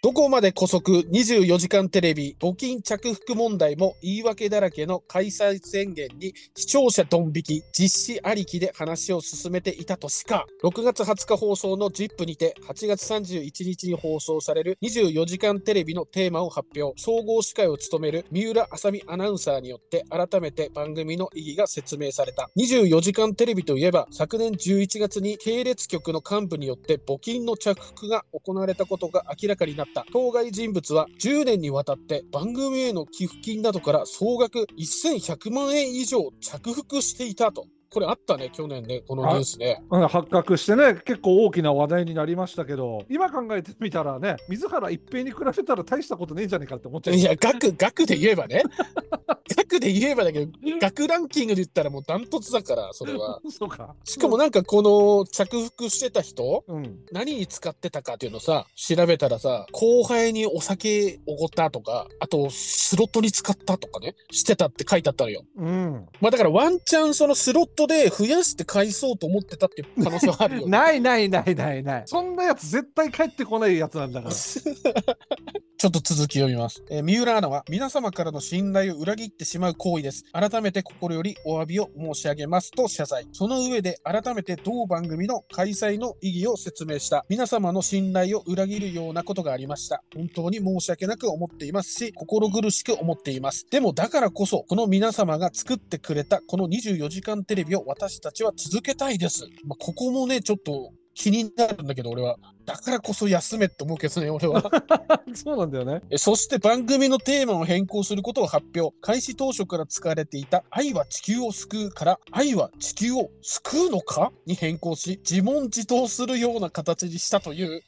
どこまで古速24時間テレビ募金着服問題も言い訳だらけの開催宣言に視聴者ドン引き実施ありきで話を進めていたとしか6月20日放送の ZIP にて8月31日に放送される24時間テレビのテーマを発表総合司会を務める三浦麻美アナウンサーによって改めて番組の意義が説明された24時間テレビといえば昨年11月に系列局の幹部によって募金の着服が行われたことが明らかになったった当該人物は10年にわたって番組への寄付金などから総額1100万円以上着服していたとこれあったね、去年ね、このニュースね。発覚してね、結構大きな話題になりましたけど、今考えてみたらね、水原一平に比べたら大したことねえんじゃねえかって思っちゃう。いや、額、額で言えばね、額で言えばだけど、額ランキングで言ったらもうダントツだから、それは。そ うか。しかもなんかこの着服してた人、うん、何に使ってたかっていうのさ、調べたらさ、後輩にお酒おごったとか、あとスロットに使ったとかね、してたって書いてあったのよ。うん。まあだからワンチャンそのスロットトで増やして返そうと思ってたっていう可能性はあるよ、ね、ないないないないないそんなやつ絶対帰ってこないやつなんだから ちょっと続き読みます。えー、三浦アナは、皆様からの信頼を裏切ってしまう行為です。改めて心よりお詫びを申し上げますと謝罪。その上で、改めて同番組の開催の意義を説明した。皆様の信頼を裏切るようなことがありました。本当に申し訳なく思っていますし、心苦しく思っています。でも、だからこそ、この皆様が作ってくれた、この24時間テレビを私たちは続けたいです。まあ、ここもね、ちょっと気になるんだけど、俺は。だからこそ休めって思うけどね、俺は。そうなんだよね。そして番組のテーマを変更することを発表。開始当初から使われていた愛は地球を救うから愛は地球を救うのかに変更し、自問自答するような形にしたという。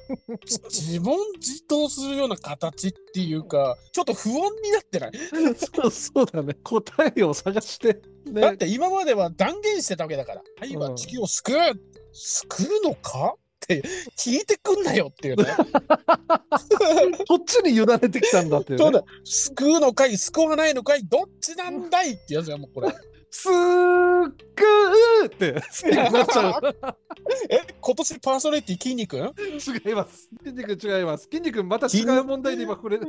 自問自答するような形っていうか、ちょっと不穏になってないそう そうだね。答えを探して、ね、だって今までは断言してたわけだから、愛は地球を救う、うん救うのかって聞いてくんなよっていうね。こ っちに委ねてきたんだっていう、ね。そうだ。救うのかい、救わないのかい、どっちなんだいってやつがもうこれ。すーくーって好きになっちゃう。え、今年パーソナリティ筋肉違います。筋肉違います。筋肉また違う問題で今これ、ね、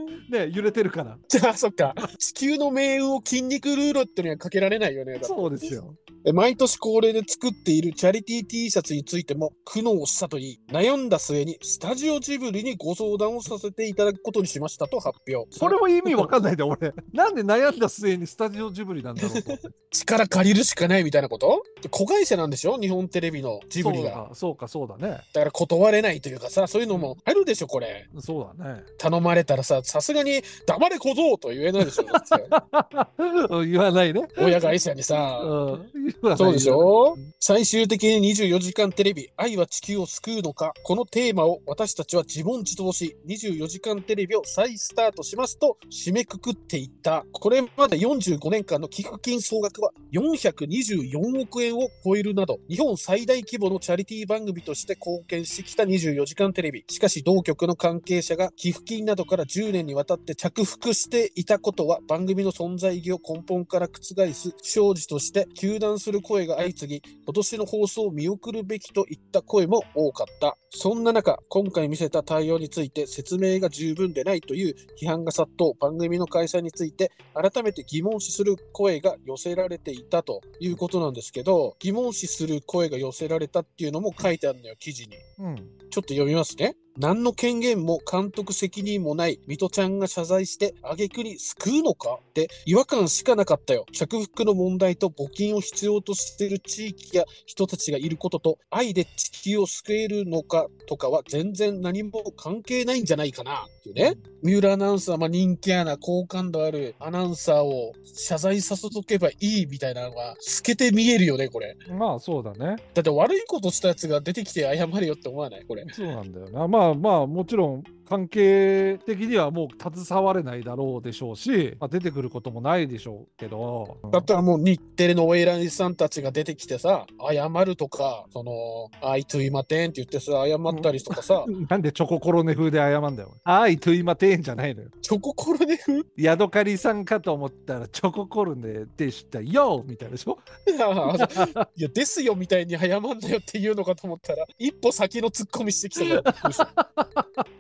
揺れてるから。じ ゃあそっか。地球の命運を筋肉ルールってのはかけられないよね。そうですよ。毎年恒例で作っているチャリティー T シャツについても苦悩したといい、悩んだ末にスタジオジブリにご相談をさせていただくことにしましたと発表。それも意味わかんないで、俺。なんで悩んだ末にスタジオジブリなんだろうと。力借りるしかないみたいなこと子会社なんでしょ日本テレビのジブリが。そうか、そうか、そうだね。だから断れないというかさ、そういうのもあるでしょ、これ。そうだね。頼まれたらさ、さすがに黙れ小僧と言えないでしょ。言わないね。親会社にさ。うんそうでしょ最終的に24時間テレビ、愛は地球を救うのか、このテーマを私たちは自問自答し、24時間テレビを再スタートしますと締めくくっていった。これまで45年間の寄付金総額は424億円を超えるなど、日本最大規模のチャリティー番組として貢献してきた24時間テレビ。しかし同局の関係者が寄付金などから10年にわたって着服していたことは番組の存在意義を根本から覆す不祥事として球団する声が相次ぎ、今年の放送を見送るべきといった声も多かった。そんな中、今回見せた対応について説明が十分でないという批判が殺到、番組の開催について改めて疑問視する声が寄せられていたということなんですけど、疑問視する声が寄せられたっていうのも書いてあるのよ、記事に。うん、ちょっと読みますね。何の権限も監督責任もない、ミトちゃんが謝罪して、挙句に救うのかって違和感しかなかったよ。着服の問題と募金を必要としている地域や人たちがいることと、愛で地球を救えるのかとかは全然何も関係ないんじゃないかな、っていうね。三浦アナウンサー、ま人気アナ、好感度あるアナウンサーを謝罪させとけばいいみたいなのが透けて見えるよね、これ。まあそうだね。だって悪いことしたやつが出てきて謝れよって思わないこれ。そうなんだよな。まあまあまあもちろん関係的にはもう携われないだろうでしょうし、まあ、出てくることもないでしょうけど、だったらもう日テレのお偉いさんたちが出てきてさ謝るとかその「あいついまてん」って言ってさ謝ったりとかさ、うん、なんでチョココロネ風で謝んだよ「あいついまてん」じゃないのよチョココロネ風ヤドカリさんかと思ったらチョココロネでした「よ」みたいでしょ いや「ですよ」みたいに謝んだよっていうのかと思ったら一歩先のツッコミしてきたから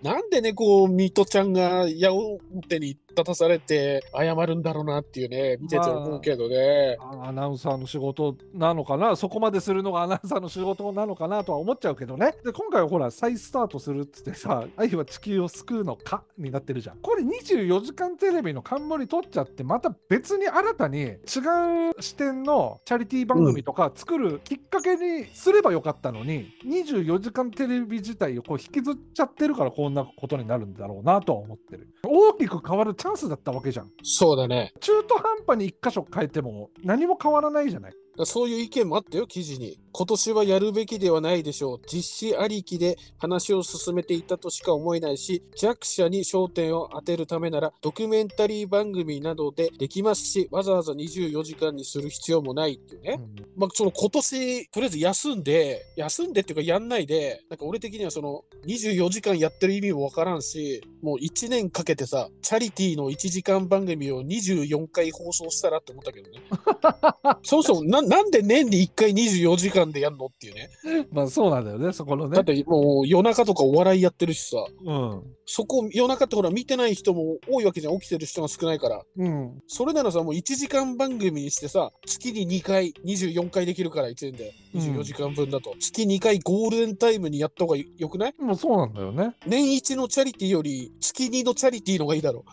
なんでね、こう、ミトちゃんが矢面に立たされて謝るんだろうなっていうね見てて思うけどね、まあ、アナウンサーの仕事なのかなそこまでするのが アナウンサーの仕事なのかなとは思っちゃうけどねで今回はほら再スタートするっつってさ「愛は地球を救うのか」になってるじゃんこれ24時間テレビの冠取っちゃってまた別に新たに違う視点のチャリティー番組とか作るきっかけにすればよかったのに、24時間テレビ自体をこう引きずっちゃってるからこんなことになるんだろうなとは思ってる大きく変わるチャンスだったわけじゃんそうだね中途半端に1箇所変えても何も変わらないじゃないそういう意見もあったよ、記事に。今年はやるべきではないでしょう。実施ありきで話を進めていたとしか思えないし、弱者に焦点を当てるためなら、ドキュメンタリー番組などでできますし、わざわざ24時間にする必要もないっていうね。うん、まあ、その今年、とりあえず休んで、休んでっていうかやんないで、なんか俺的にはその24時間やってる意味もわからんし、もう1年かけてさ、チャリティーの1時間番組を24回放送したらって思ったけどね。そもそもなんで年に1回24時間でやんのっていうね。まあそうなんだよね、そこのね。だってもう夜中とかお笑いやってるしさ、うん、そこ夜中ってほら見てない人も多いわけじゃん、起きてる人が少ないから。うん、それならさ、もう1時間番組にしてさ、月に2回、24回できるから1年で。24時間分だと、うん、月2回ゴールデンタイムにやった方がよくないもうそうなんだよね。年一のチャリティーより月2のチャリティーのがいいだろう。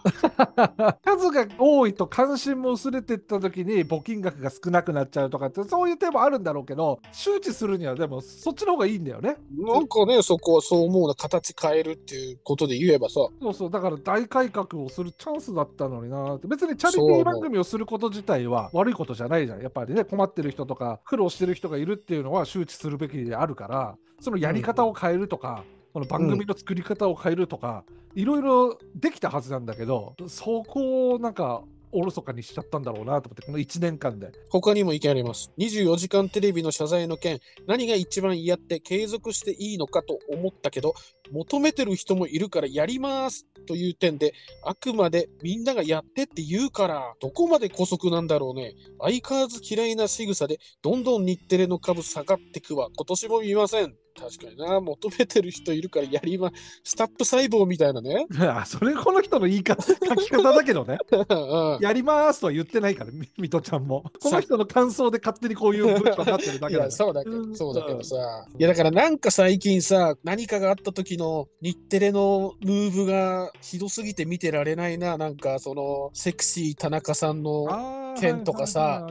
数が多いと関心も薄れてった時に募金額が少なくなっちゃうとかってそういう手もあるんだろうけど周知するにはでもそっちの方がいいんだよね。なんかねそこはそう思うな形変えるっていうことで言えばさそうそうだから大改革をするチャンスだったのになって別にチャリティー番組をすること自体は悪いことじゃないじゃんやっぱりね困ってる人とか苦労してる人がいるってっていうのは周知するべきであるからそのやり方を変えるとか、この番組の作り方を変えるとか、いろいろできたはずなんだけどそこをなんかおろそかにしちゃったんだろうなと思って、この1年間で。他にも意見あります。24時間テレビの謝罪の件、何が一番嫌って継続していいのかと思ったけど、求めてる人もいるからやりますという点で、あくまでみんながやってって言うから、どこまで姑息なんだろうね。相変わらず嫌いな仕草で、どんどん日テレの株下がってくわ。今年も見ません。確かにな、求めてる人いるから、やりま、スタップ細胞みたいなね。あそれこの人の言い方、書き方だけどね。うん、やりますとは言ってないから、みミトちゃんも。この人の感想で勝手にこういう文章になってるだけだ、ね、そうだけど、そうだけどさ。うん、いや、だからなんか最近さ、何かがあった時の日テレのムーブがひどすぎて見てられないな、なんかその、セクシー田中さんの。点とかさ、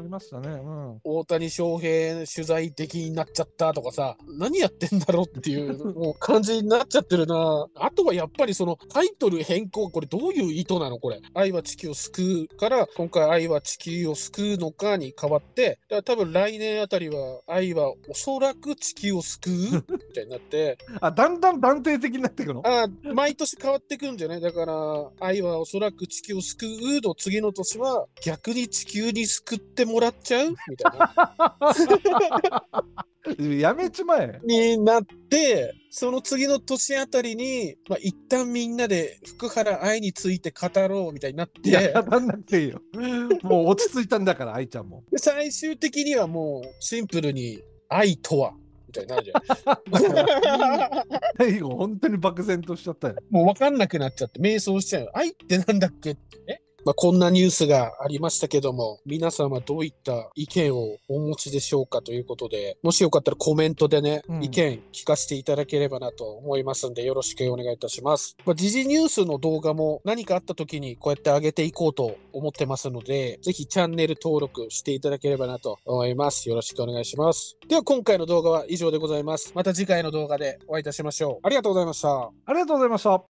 大谷翔平取材的になっちゃったとかさ、何やってんだろうっていうもう感じになっちゃってるな。あとはやっぱりそのタイトル変更、これどういう意図なのこれ。愛は地球を救うから、今回愛は地球を救うのかに変わって、だから多分来年あたりは愛はおそらく地球を救うみたいになって。あ、だんだん断定的になっていくのあ毎年変わっていくんじゃないだから、愛はおそらく地球を救うの次の年は逆に地球急に救ってもらっちゃうみたいな。やめちまえ。になって、その次の年あたりに、まあ、一旦みんなで福原愛について語ろうみたいになって。いや、やんなくていいよ。もう落ち着いたんだから、愛ちゃんも。最終的にはもうシンプルに愛とはみたいになるじゃん。最後、本当に漠然としちゃったよ。もう分かんなくなっちゃって、迷走しちゃう。愛ってなんだっけってね。まあ、こんなニュースがありましたけども、皆さんはどういった意見をお持ちでしょうかということで、もしよかったらコメントでね、うん、意見聞かせていただければなと思いますんで、よろしくお願いいたします。まあ、時事ニュースの動画も何かあった時にこうやって上げていこうと思ってますので、ぜひチャンネル登録していただければなと思います。よろしくお願いします。では今回の動画は以上でございます。また次回の動画でお会いいたしましょう。ありがとうございました。ありがとうございました。